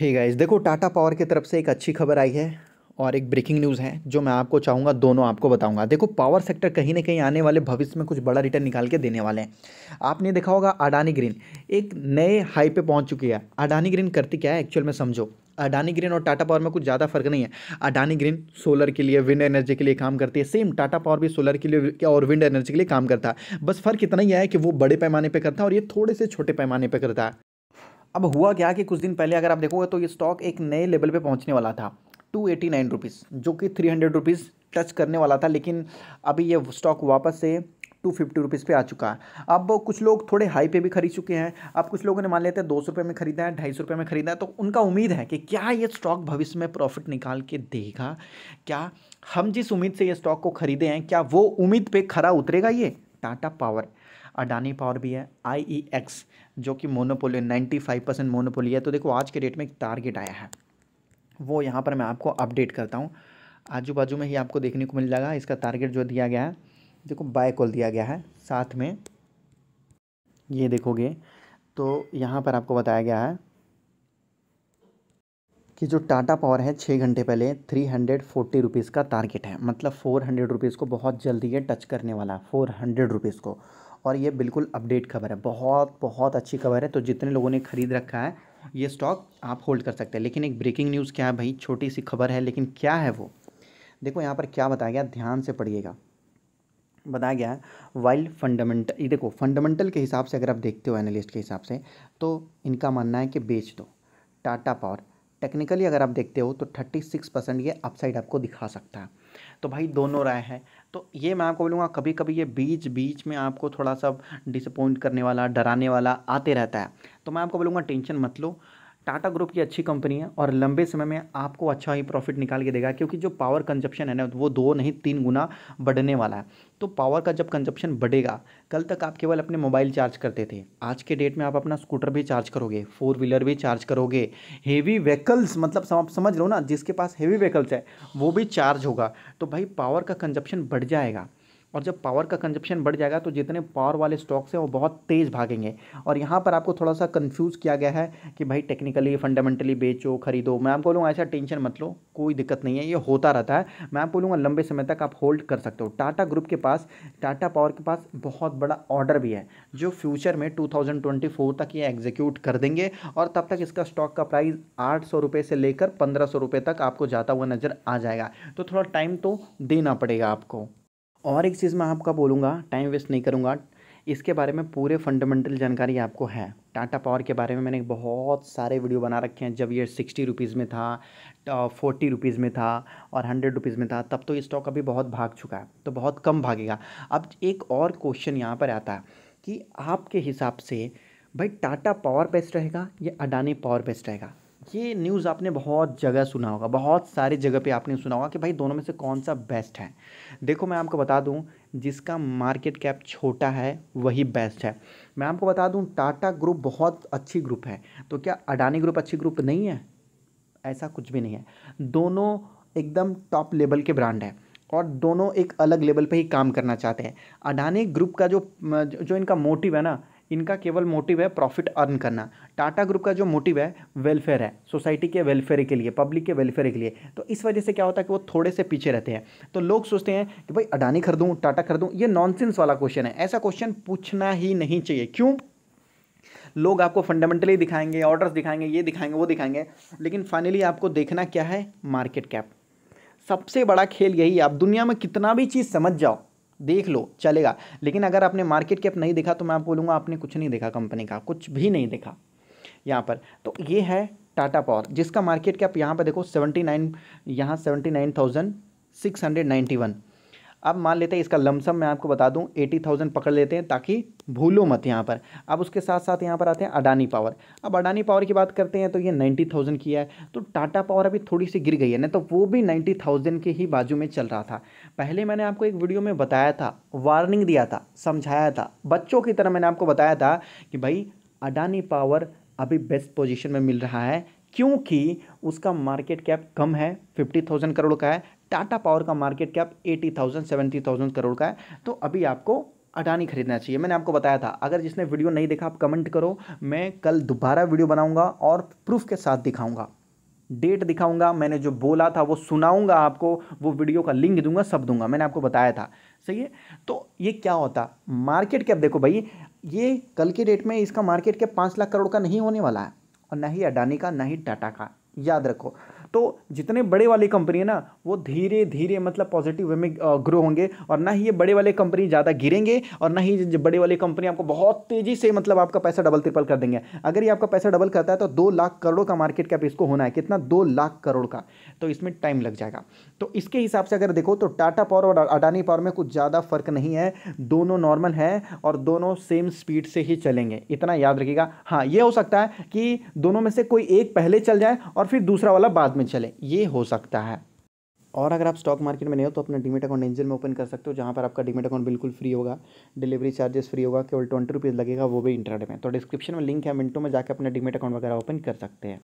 hey guys देखो Tata power की तरफ से एक अच्छी खबर आई है और एक ब्रेकिंग न्यूज़ है जो मैं आपको चाहूँगा दोनों आपको बताऊँगा देखो पावर सेक्टर कहीं ना कहीं आने वाले भविष्य में कुछ बड़ा रिटर्न निकाल के देने वाले हैं आपने देखा होगा अडानी ग्रीन एक नए हाई पे पहुँच चुकी है अडानी ग्रीन करती क्या है एक्चुअल में समझो अडानी ग्रीन और टाटा पावर में कुछ ज़्यादा फर्क नहीं है अडानी ग्रीन सोलर के लिए विंड एनर्जी के लिए काम करती है सेम टाटा पावर भी सोलर के लिए और विंड एनर्जी के लिए काम करता है बस फर्क इतना ही है कि वो बड़े पैमाने पर करता है और ये थोड़े से छोटे पैमाने पर करता है अब हुआ क्या कि कुछ दिन पहले अगर आप देखोगे तो ये स्टॉक एक नए लेवल पे पहुंचने वाला था टू एटी नाइन रुपीज़ जो कि थ्री हंड्रेड रुपीज़ टच करने वाला था लेकिन अभी ये स्टॉक वापस से टू फिफ्टी रुपीज़ पर आ चुका है अब कुछ लोग थोड़े हाई पे भी खरीद चुके हैं अब कुछ लोगों ने मान लेते हैं दो सौ रुपये में खरीदा है ढाई सौ रुपये में खरीदा है तो उनका उम्मीद है कि क्या ये स्टॉक भविष्य में प्रॉफिट निकाल के देगा क्या हम जिस उम्मीद से ये स्टॉक को खरीदे हैं क्या वो उम्मीद पे खरा उतरेगा ये टाटा पावर अडानी पावर भी है आई e जो कि monopoly ninety five percent monopoly है तो देखो आज के डेट में एक टारगेट आया है वो यहाँ पर मैं आपको अपडेट करता हूँ आजू बाजू में ही आपको देखने को मिल जाएगा इसका टारगेट जो दिया गया है देखो बाय कॉल दिया गया है साथ में ये देखोगे तो यहाँ पर आपको बताया गया है कि जो टाटा पावर है छः घंटे पहले थ्री हंड्रेड फोर्टी रुपीज़ का टारगेट है मतलब फ़ोर हंड्रेड रुपीज़ को बहुत जल्दी ये टच करने वाला है फ़ोर हंड्रेड रुपीज़ को और ये बिल्कुल अपडेट खबर है बहुत बहुत अच्छी खबर है तो जितने लोगों ने ख़रीद रखा है ये स्टॉक आप होल्ड कर सकते हैं लेकिन एक ब्रेकिंग न्यूज़ क्या है भाई छोटी सी खबर है लेकिन क्या है वो देखो यहाँ पर क्या बताया गया ध्यान से पढ़िएगा बताया गया है वाइल्ड फंडामेंटल ये देखो फंडामेंटल के हिसाब से अगर आप देखते हो एनालिस्ट के हिसाब से तो इनका मानना है कि बेच दो टाटा पावर टेक्निकली अगर आप देखते हो तो थर्टी सिक्स परसेंट ये अपसाइड आपको दिखा सकता है तो भाई दोनों राय है तो ये मैं आपको बोलूँगा कभी कभी ये बीच बीच में आपको थोड़ा सा डिसअपॉइंट करने वाला डराने वाला आते रहता है तो मैं आपको बोलूँगा टेंशन मत लो टाटा ग्रुप की अच्छी कंपनी है और लंबे समय में आपको अच्छा ही प्रॉफिट निकाल के देगा क्योंकि जो पावर कंजप्शन है ना वो दो नहीं तीन गुना बढ़ने वाला है तो पावर का जब कंजप्शन बढ़ेगा कल तक आप केवल अपने मोबाइल चार्ज करते थे आज के डेट में आप अपना स्कूटर भी चार्ज करोगे फोर व्हीलर भी चार्ज करोगे हेवी व्हीकल्स मतलब आप समझ लो ना जिसके पास हेवी व्हीकल्स है वो भी चार्ज होगा तो भाई पावर का कंजप्शन बढ़ जाएगा और जब पावर का कंजप्शन बढ़ जाएगा तो जितने पावर वाले स्टॉक्स हैं वो बहुत तेज़ भागेंगे और यहाँ पर आपको थोड़ा सा कन्फ्यूज़ किया गया है कि भाई टेक्निकली फंडामेंटली बेचो खरीदो मैं आपको बोलूँगा ऐसा टेंशन मत लो कोई दिक्कत नहीं है ये होता रहता है मैं आपको बोलूँगा लंबे समय तक आप होल्ड कर सकते हो टाटा ग्रुप के पास टाटा पावर के पास बहुत बड़ा ऑर्डर भी है जो फ्यूचर में टू तक ये एग्जीक्यूट कर देंगे और तब तक इसका स्टॉक का प्राइस आठ सौ रुपये से लेकर पंद्रह सौ रुपये तक आपको जाता हुआ नज़र आ जाएगा तो थोड़ा टाइम तो देना पड़ेगा आपको और एक चीज़ मैं आपका बोलूँगा टाइम वेस्ट नहीं करूँगा इसके बारे में पूरे फंडामेंटल जानकारी आपको है टाटा पावर के बारे में मैंने बहुत सारे वीडियो बना रखे हैं जब ये सिक्सटी रुपीज़ में था फोर्टी रुपीज़ में था और हंड्रेड रुपीज़ में था तब तो ये स्टॉक अभी बहुत भाग चुका है तो बहुत कम भागेगा अब एक और क्वेश्चन यहाँ पर आता है कि आपके हिसाब से भाई टाटा पावर बेस्ट रहेगा या अडानी पावर बेस्ट रहेगा ये न्यूज़ आपने बहुत जगह सुना होगा बहुत सारी जगह पे आपने सुना होगा कि भाई दोनों में से कौन सा बेस्ट है देखो मैं आपको बता दूं जिसका मार्केट कैप छोटा है वही बेस्ट है मैं आपको बता दूं टाटा ग्रुप बहुत अच्छी ग्रुप है तो क्या अडानी ग्रुप अच्छी ग्रुप नहीं है ऐसा कुछ भी नहीं है दोनों एकदम टॉप लेवल के ब्रांड हैं और दोनों एक अलग लेवल पे ही काम करना चाहते हैं अडानी ग्रुप का जो जो इनका मोटिव है ना इनका केवल मोटिव है प्रॉफिट अर्न करना टाटा ग्रुप का जो मोटिव है वेलफेयर है सोसाइटी के वेलफेयर के लिए पब्लिक के वेलफेयर के लिए तो इस वजह से क्या होता है कि वो थोड़े से पीछे रहते हैं तो लोग सोचते हैं कि भाई अडानी खरीदूँ टाटा खरीदूँ ये नॉनसेंस वाला क्वेश्चन है ऐसा क्वेश्चन पूछना ही नहीं चाहिए क्यों लोग आपको फंडामेंटली दिखाएंगे ऑर्डर्स दिखाएंगे ये दिखाएंगे वो दिखाएंगे लेकिन फाइनली आपको देखना क्या है मार्केट कैप सबसे बड़ा खेल यही है आप दुनिया में कितना भी चीज़ समझ जाओ देख लो चलेगा लेकिन अगर आपने मार्केट कैप नहीं देखा तो मैं आपको बोलूँगा आपने कुछ नहीं देखा कंपनी का कुछ भी नहीं देखा यहाँ पर तो ये है टाटा पावर जिसका मार्केट कैप यहाँ पर देखो सेवेंटी नाइन यहाँ seventy nine thousand six hundred ninety one अब मान लेते हैं इसका लमसम मैं आपको बता दूं एटी थाउजेंड पकड़ लेते हैं ताकि भूलो मत यहाँ पर अब उसके साथ साथ यहाँ पर आते हैं अडानी पावर अब अडानी पावर की बात करते हैं तो ये नाइन्टी थाउजेंड की है तो टाटा पावर अभी थोड़ी सी गिर गई है ना तो वो भी नाइन्टी थाउजेंड के ही बाजू में चल रहा था पहले मैंने आपको एक वीडियो में बताया था वार्निंग दिया था समझाया था बच्चों की तरह मैंने आपको बताया था कि भाई अडानी पावर अभी बेस्ट पोजीशन में मिल रहा है क्योंकि उसका मार्केट कैप कम है फिफ्टी थाउजेंड करोड़ का है टाटा पावर का market cap eighty thousand seventy thousand crore का है तो अभी आपको अडानी खरीदना चाहिए मैंने आपको बताया था अगर जिसने वीडियो नहीं देखा आप कमेंट करो मैं कल दोबारा वीडियो बनाऊँगा और प्रूफ के साथ दिखाऊँगा डेट दिखाऊंगा मैंने जो बोला था वो सुनाऊंगा आपको वो वीडियो का लिंक दूंगा सब दूंगा मैंने आपको बताया था सही है तो ये क्या होता मार्केट कैप देखो भाई ये कल के डेट में इसका मार्केट के पाँच लाख करोड़ का नहीं होने वाला है और ना ही अडानी का ना ही टाटा का याद रखो तो जितने बड़े वाली कंपनी है ना वो धीरे धीरे मतलब पॉजिटिव वे में ग्रो होंगे और ना ही ये बड़े वाले कंपनी ज़्यादा गिरेंगे और ना ही बड़े वाली कंपनी आपको बहुत तेज़ी से मतलब आपका पैसा डबल ट्रिपल कर देंगे अगर ये आपका पैसा डबल करता है तो दो लाख करोड़ का मार्केट कैप इसको होना है कितना दो लाख करोड़ का तो इसमें टाइम लग जाएगा तो इसके हिसाब से अगर देखो तो टाटा पावर और अडानी पावर में कुछ ज़्यादा फर्क नहीं है दोनों नॉर्मल है और दोनों सेम स्पीड से ही चलेंगे इतना याद रखिएगा हाँ ये हो सकता है कि दोनों में से कोई एक पहले चल जाए और फिर दूसरा वाला बाद में में चले ये हो सकता है और अगर आप स्टॉक मार्केट में नहीं हो तो अपना डिमेट अकाउंट एंजल में ओपन कर सकते हो जहाँ पर आपका डिमेट अकाउंट बिल्कुल फ्री होगा डिलीवरी चार्जेस फ्री होगा केवल ट्वेंटी रुपीज़ लगेगा वो भी इंटरनेट में तो डिस्क्रिप्शन में लिंक है मिनटों में जाकर अपना डिमेट अकाउंट वगैरह ओपन कर सकते हैं